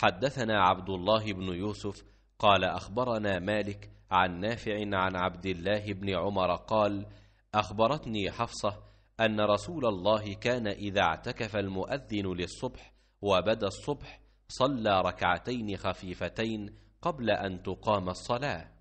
حدثنا عبد الله بن يوسف قال أخبرنا مالك عن نافع عن عبد الله بن عمر قال أخبرتني حفصة أن رسول الله كان إذا اعتكف المؤذن للصبح وبدا الصبح صلى ركعتين خفيفتين قبل أن تقام الصلاة